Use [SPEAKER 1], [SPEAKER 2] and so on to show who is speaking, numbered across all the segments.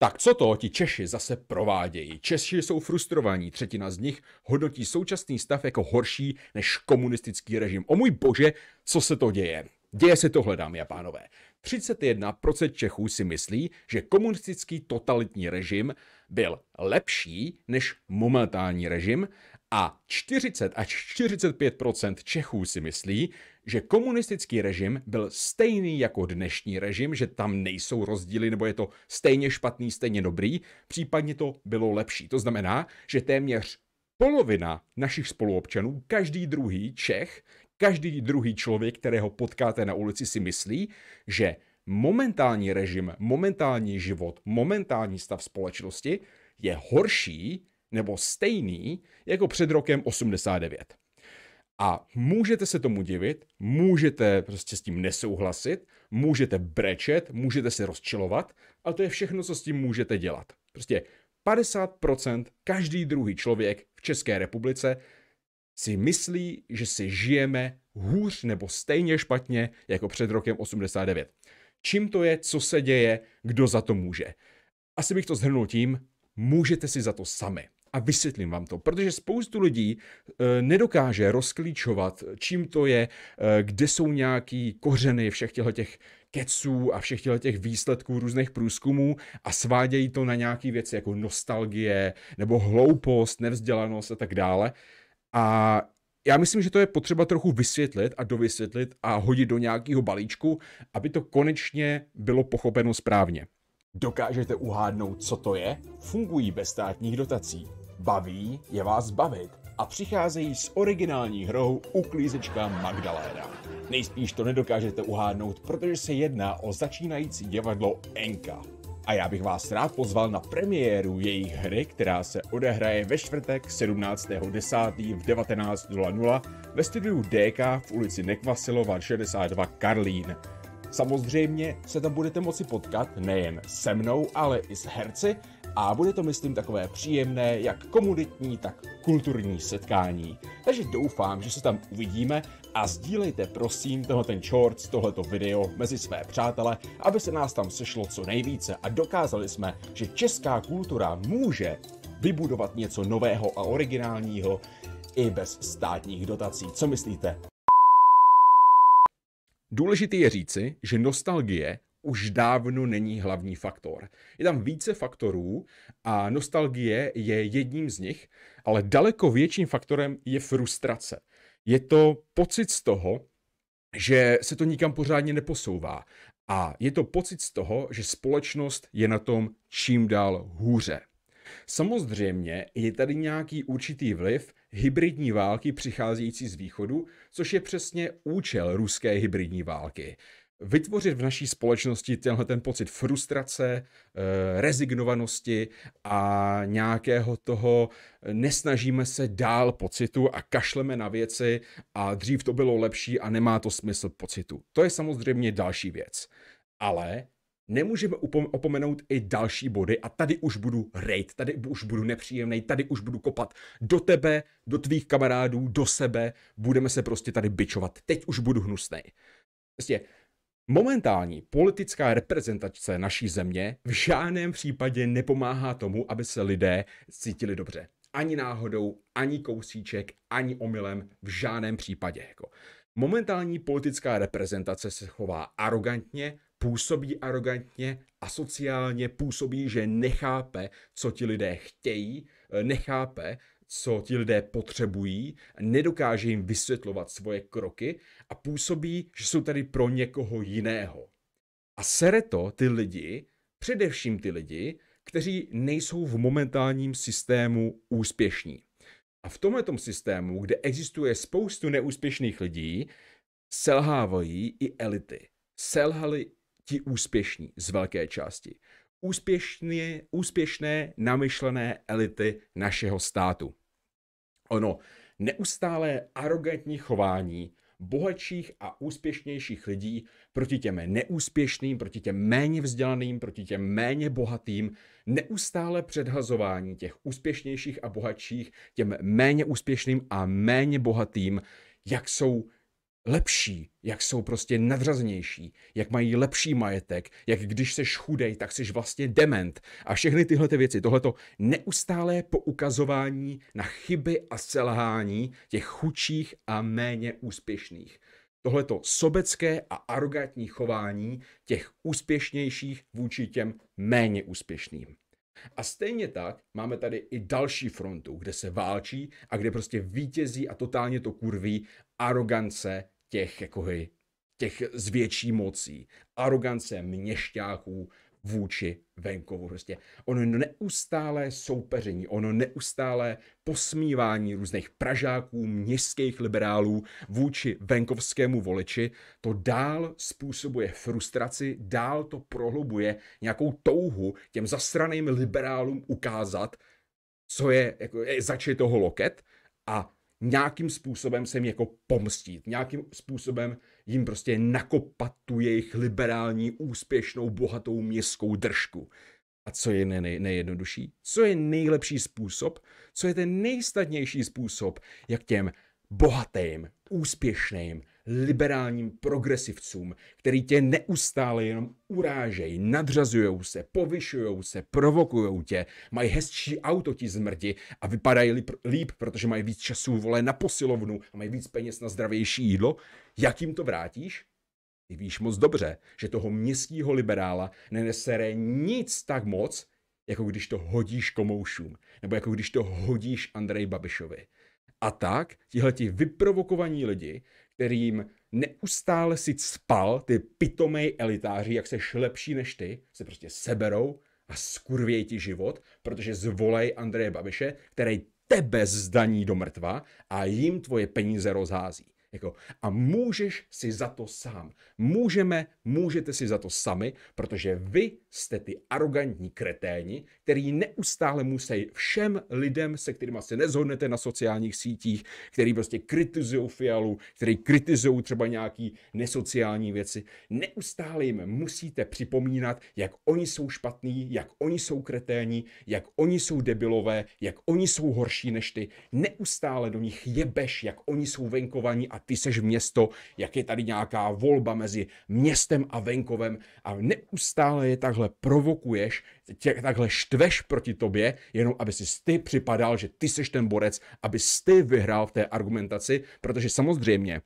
[SPEAKER 1] Tak co to ti Češi zase provádějí? Češi jsou frustrovaní, třetina z nich hodnotí současný stav jako horší než komunistický režim. O můj bože, co se to děje? Děje se to, dámy a pánové. 31% Čechů si myslí, že komunistický totalitní režim byl lepší než momentální režim a 40 až 45 Čechů si myslí, že komunistický režim byl stejný jako dnešní režim, že tam nejsou rozdíly, nebo je to stejně špatný, stejně dobrý, případně to bylo lepší. To znamená, že téměř polovina našich spoluobčanů, každý druhý Čech, každý druhý člověk, kterého potkáte na ulici, si myslí, že momentální režim, momentální život, momentální stav společnosti je horší nebo stejný jako před rokem 89. A můžete se tomu divit, můžete prostě s tím nesouhlasit, můžete brečet, můžete se rozčilovat a to je všechno, co s tím můžete dělat. Prostě 50% každý druhý člověk v České republice si myslí, že si žijeme hůř nebo stejně špatně jako před rokem 89. Čím to je, co se děje, kdo za to může? Asi bych to zhrnul tím, můžete si za to sami. A vysvětlím vám to, protože spoustu lidí eh, nedokáže rozklíčovat, čím to je, eh, kde jsou nějaký kořeny všech těchto těch keců a všech těchto těch výsledků různých průzkumů a svádějí to na nějaké věci jako nostalgie nebo hloupost, nevzdělanost a tak dále. A já myslím, že to je potřeba trochu vysvětlit a dovysvětlit a hodit do nějakého balíčku, aby to konečně bylo pochopeno správně. Dokážete uhádnout, co to je? Fungují bez státních dotací. Baví je vás bavit a přicházejí s originální hrou Uklízečka Magdaléna. Nejspíš to nedokážete uhádnout, protože se jedná o začínající divadlo Enka. A já bych vás rád pozval na premiéru jejich hry, která se odehraje ve čtvrtek 17.10. v 19.00 ve studiu DK v ulici Nekvasilova 62 Karlín. Samozřejmě se tam budete moci potkat nejen se mnou, ale i s herci a bude to, myslím, takové příjemné, jak komunitní, tak kulturní setkání. Takže doufám, že se tam uvidíme a sdílejte prosím tohle ten shorts, tohleto video mezi své přátele, aby se nás tam sešlo co nejvíce a dokázali jsme, že česká kultura může vybudovat něco nového a originálního i bez státních dotací. Co myslíte? Důležité je říci, že nostalgie už dávno není hlavní faktor. Je tam více faktorů a nostalgie je jedním z nich, ale daleko větším faktorem je frustrace. Je to pocit z toho, že se to nikam pořádně neposouvá. A je to pocit z toho, že společnost je na tom čím dál hůře. Samozřejmě je tady nějaký určitý vliv hybridní války přicházející z východu, což je přesně účel ruské hybridní války. Vytvořit v naší společnosti tenhle ten pocit frustrace, eh, rezignovanosti a nějakého toho eh, nesnažíme se dál pocitu a kašleme na věci a dřív to bylo lepší a nemá to smysl pocitu. To je samozřejmě další věc. Ale nemůžeme opomenout i další body a tady už budu rejt, tady už budu nepříjemný, tady už budu kopat do tebe, do tvých kamarádů, do sebe, budeme se prostě tady bičovat, teď už budu hnusný. Prostě momentální politická reprezentace naší země v žádném případě nepomáhá tomu, aby se lidé cítili dobře. Ani náhodou, ani kousíček, ani omylem, v žádném případě. Jako. Momentální politická reprezentace se chová arrogantně, působí arrogantně, asociálně, působí, že nechápe, co ti lidé chtějí, eh, nechápe, co ti lidé potřebují, nedokáže jim vysvětlovat svoje kroky a působí, že jsou tady pro někoho jiného. A sere to ty lidi, především ty lidi, kteří nejsou v momentálním systému úspěšní. A v tomto systému, kde existuje spoustu neúspěšných lidí, selhávají i elity. Selhaly ti úspěšní z velké části. Úspěšně, úspěšné, namyšlené elity našeho státu. Ono neustálé arrogantní chování bohatších a úspěšnějších lidí proti těm neúspěšným, proti těm méně vzdělaným, proti těm méně bohatým, neustále předhazování těch úspěšnějších a bohatších těm méně úspěšným a méně bohatým, jak jsou lepší, jak jsou prostě nadřazenější, jak mají lepší majetek, jak když seš chudej, tak seš vlastně dement a všechny tyhle ty věci, tohleto neustálé poukazování na chyby a selhání těch chudších a méně úspěšných. Tohleto sobecké a arrogantní chování těch úspěšnějších vůči těm méně úspěšným. A stejně tak máme tady i další frontu, kde se válčí a kde prostě vítězí a totálně to kurví arogance těch, jakohy, těch zvětší mocí, arogance měšťáků, vůči venkovu. Prostě ono neustále soupeření, ono neustále posmívání různých pražáků, městských liberálů vůči venkovskému voliči, to dál způsobuje frustraci, dál to prohlubuje nějakou touhu těm zasraným liberálům ukázat, co je, jako, je toho loket a nějakým způsobem se jim jako pomstit, nějakým způsobem jim prostě nakopat tu jejich liberální, úspěšnou, bohatou městskou držku. A co je nej, nejjednodušší? Co je nejlepší způsob? Co je ten nejstatnější způsob, jak těm bohatým, úspěšným, liberálním progresivcům, který tě neustále jenom urážejí, nadřazují se, povyšujou se, provokujou tě, mají hezčí auto ti zmrdi a vypadají líp, líp, protože mají víc času vole na posilovnu a mají víc peněz na zdravější jídlo, jak jim to vrátíš? Ty víš moc dobře, že toho městského liberála nenesere nic tak moc, jako když to hodíš komoušům, nebo jako když to hodíš Andrej Babišovi. A tak tihleti vyprovokovaní lidi, kterým neustále si spal ty pitomej elitáři, jak seš lepší než ty, se prostě seberou a skurvějí ti život, protože zvolej Andreje Babiše, který tebe zdaní do mrtva a jim tvoje peníze rozhází. Jako, a můžeš si za to sám. Můžeme, můžete si za to sami, protože vy jste ty arrogantní kreténi, který neustále musí všem lidem, se kterými se nezhodnete na sociálních sítích, který prostě kritizují fialu, který kritizují třeba nějaký nesociální věci, neustále jim musíte připomínat, jak oni jsou špatní, jak oni jsou kreténi, jak oni jsou debilové, jak oni jsou horší než ty. Neustále do nich jebeš, jak oni jsou venkovaní a a ty seš město, jak je tady nějaká volba mezi městem a venkovem a neustále je takhle provokuješ, tě takhle štveš proti tobě, jenom aby si ty připadal, že ty seš ten borec, aby ty vyhrál v té argumentaci, protože samozřejmě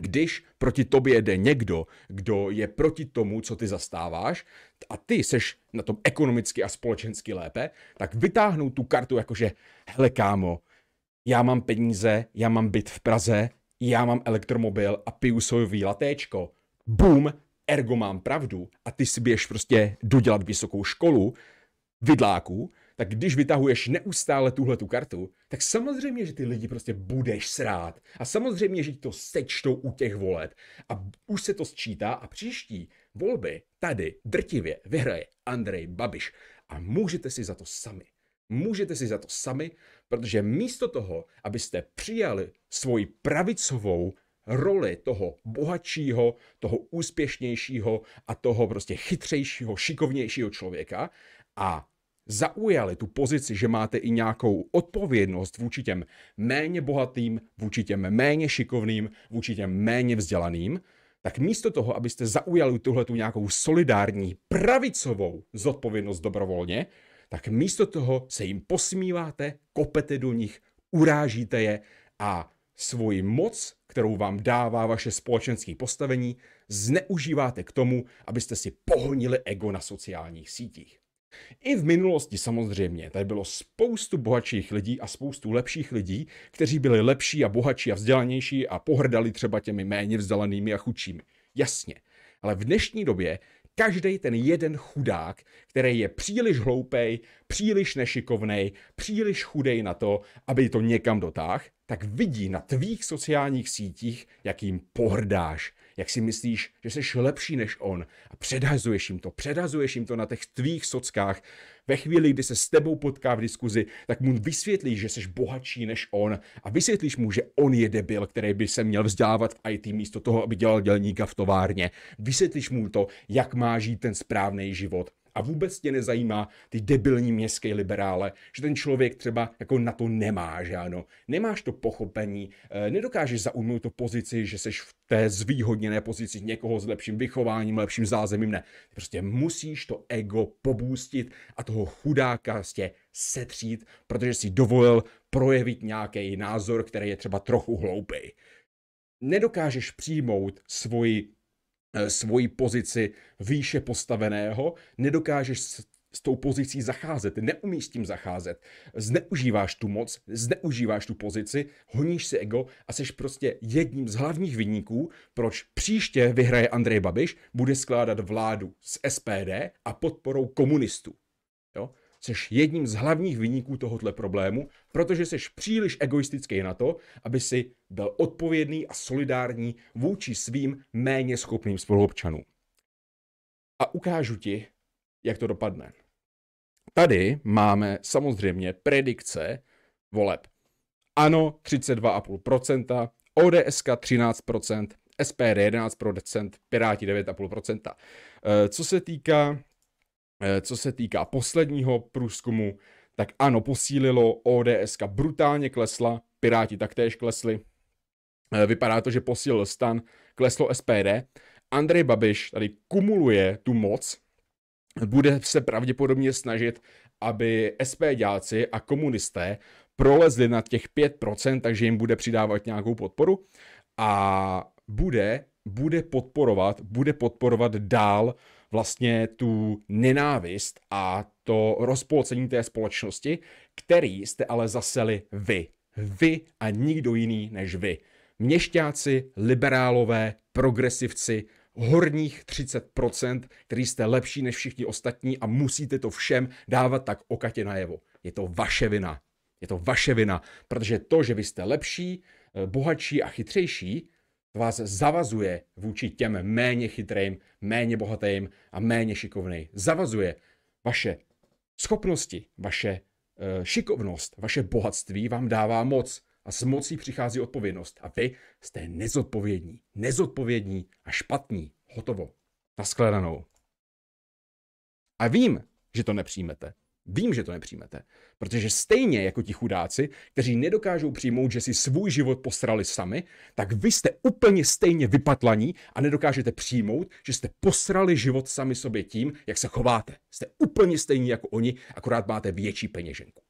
[SPEAKER 1] když proti tobě jde někdo, kdo je proti tomu, co ty zastáváš, a ty seš na tom ekonomicky a společensky lépe, tak vytáhnou tu kartu jakože, hele kámo, já mám peníze, já mám byt v Praze, já mám elektromobil a piju sojový latéčko, bum, ergo mám pravdu a ty si běž prostě dodělat vysokou školu vidláků, tak když vytahuješ neustále tuhle tu kartu, tak samozřejmě, že ty lidi prostě budeš srát. A samozřejmě, že to sečtou u těch voleb. A už se to sčítá a příští volby tady drtivě vyhraje Andrej Babiš. A můžete si za to sami. Můžete si za to sami, protože místo toho, abyste přijali svoji pravicovou roli toho bohatšího, toho úspěšnějšího a toho prostě chytřejšího, šikovnějšího člověka a zaujali tu pozici, že máte i nějakou odpovědnost vůči těm méně bohatým, vůči těm méně šikovným, vůči těm méně vzdělaným, tak místo toho, abyste zaujali tuhle tu nějakou solidární pravicovou zodpovědnost dobrovolně, tak místo toho se jim posmíváte, kopete do nich, urážíte je a svoji moc, kterou vám dává vaše společenské postavení, zneužíváte k tomu, abyste si pohonili ego na sociálních sítích. I v minulosti samozřejmě, tady bylo spoustu bohatších lidí a spoustu lepších lidí, kteří byli lepší a bohatší a vzdělanější a pohrdali třeba těmi méně vzdělanými a chudšími. Jasně. Ale v dnešní době každý ten jeden chudák, který je příliš hloupý, příliš nešikovnej, příliš chudej na to, aby to někam dotáh, tak vidí na tvých sociálních sítích, jakým pohrdáš, jak si myslíš, že jsi lepší než on a předhazuješ jim to, předhazuješ jim to na těch tvých sockách. Ve chvíli, kdy se s tebou potká v diskuzi, tak mu vysvětlíš, že jsi bohatší než on a vysvětlíš mu, že on je debil, který by se měl vzdávat v IT místo toho, aby dělal dělníka v továrně. Vysvětlíš mu to, jak má žít ten správný život a vůbec tě nezajímá ty debilní městské liberále, že ten člověk třeba jako na to nemá, že ano. Nemáš to pochopení, eh, nedokážeš zaujmout tu pozici, že seš v té zvýhodněné pozici někoho s lepším vychováním, lepším zázemím, ne. Prostě musíš to ego pobůstit a toho chudáka tě setřít, protože si dovolil projevit nějaký názor, který je třeba trochu hloupý. Nedokážeš přijmout svoji Eh, svoji pozici výše postaveného, nedokážeš s tou pozicí zacházet, neumíš s tím zacházet, zneužíváš tu moc, zneužíváš tu pozici, honíš si ego a jsi prostě jedním z hlavních vyníků, proč příště vyhraje Andrej Babiš, bude skládat vládu s SPD a podporou komunistů. Jo? jsi jedním z hlavních vyníků tohoto problému, protože seš příliš egoistický na to, aby si byl odpovědný a solidární vůči svým méně schopným spoluobčanům. A ukážu ti, jak to dopadne. Tady máme samozřejmě predikce voleb. Ano, 32,5%, ODS 13%, SPD 11%, Piráti 9,5%. Eh, co se týká Eh, co se týká posledního průzkumu, tak ano, posílilo, ODS brutálně klesla, Piráti taktéž klesli, eh, vypadá to, že posílil stan, kleslo SPD, Andrej Babiš tady kumuluje tu moc, bude se pravděpodobně snažit, aby SPDáci a komunisté prolezli na těch 5%, takže jim bude přidávat nějakou podporu a bude, bude podporovat, bude podporovat dál uh, vlastně tu nenávist a to rozpolcení té společnosti, který jste ale zaseli vy. Vy a nikdo jiný než vy. Měšťáci, liberálové, progresivci, horních 30%, který jste lepší než všichni ostatní a musíte to všem dávat tak okatě najevo. Je to vaše vina. Je to vaše vina, protože to, že vy jste lepší, eh, bohatší a chytřejší, vás zavazuje vůči těm méně chytrým, méně bohatým a méně šikovným. Zavazuje vaše schopnosti, vaše eh, šikovnost, vaše bohatství vám dává moc a s mocí přichází odpovědnost a vy jste nezodpovědní, nezodpovědní a špatní. Hotovo. Naschledanou. A vím, že to nepřijmete. Vím, že to nepřijmete, protože stejně jako ti chudáci, kteří nedokážou přijmout, že si svůj život posrali sami, tak vy jste úplně stejně vypatlaní a nedokážete přijmout, že jste posrali život sami sobě tím, jak se chováte. Jste úplně stejní jako oni, akorát máte větší peněženku.